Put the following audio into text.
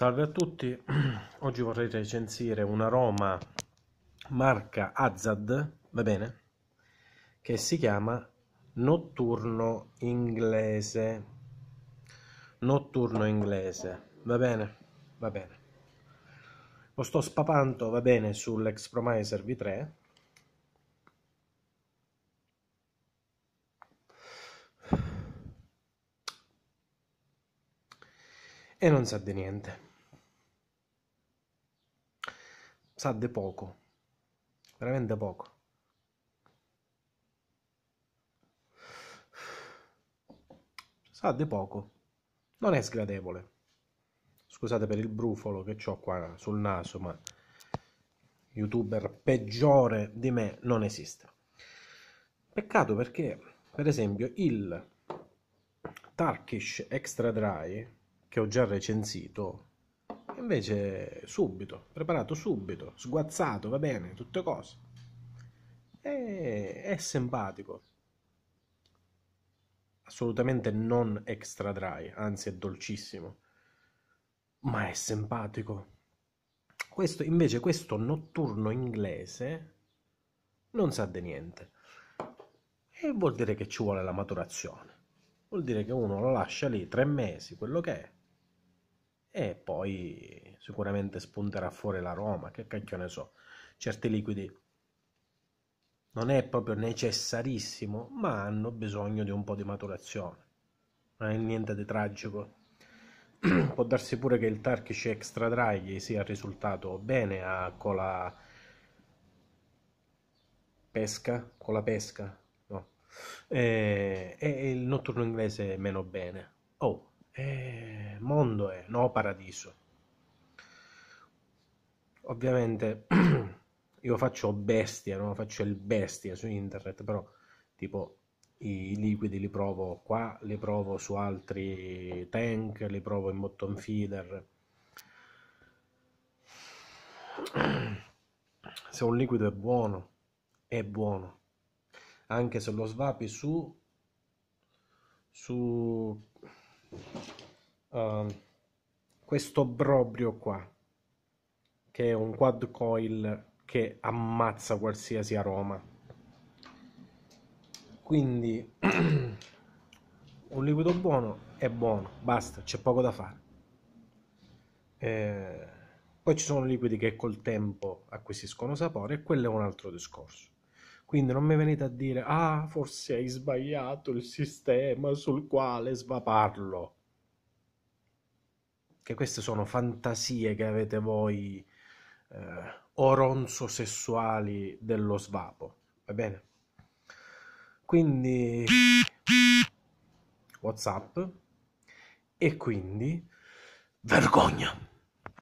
Salve a tutti, oggi vorrei recensire un aroma marca Azad, va bene? Che si chiama Notturno Inglese. Notturno Inglese, va bene? Va bene. Lo sto spapando, va bene, sull'Expromiser V3. E non sa di niente. sa di poco, veramente poco. Sa di poco, non è sgradevole. Scusate per il brufolo che ho qua sul naso, ma youtuber peggiore di me non esiste. Peccato perché, per esempio, il Turkish Extra Dry che ho già recensito Invece subito, preparato subito, sguazzato, va bene, tutte cose. E, è simpatico. Assolutamente non extra dry, anzi è dolcissimo. Ma è simpatico. Questo, invece questo notturno inglese non sa di niente. E vuol dire che ci vuole la maturazione. Vuol dire che uno lo lascia lì tre mesi, quello che è, e poi sicuramente spunterà fuori la Roma, che cacchio ne so. Certi liquidi non è proprio necessarissimo, ma hanno bisogno di un po' di maturazione. Non è niente di tragico. Può darsi pure che il Turkish Extra Dry sia risultato bene a, con la pesca, con la pesca, no. E, eh, e il notturno inglese meno bene. Oh, eh, mondo è, no paradiso. Ovviamente io faccio bestia, no? faccio il bestia su internet, però tipo i liquidi li provo qua, li provo su altri tank, li provo in bottom feeder. Se un liquido è buono, è buono. Anche se lo svapi su su questo Brobrio qua, che è un quad coil che ammazza qualsiasi aroma. Quindi un liquido buono è buono, basta, c'è poco da fare. Eh, poi ci sono liquidi che col tempo acquisiscono sapore e quello è un altro discorso. Quindi non mi venite a dire, ah, forse hai sbagliato il sistema sul quale svaparlo che queste sono fantasie che avete voi eh, oronzo sessuali dello svapo, va bene? Quindi WhatsApp e quindi vergogna.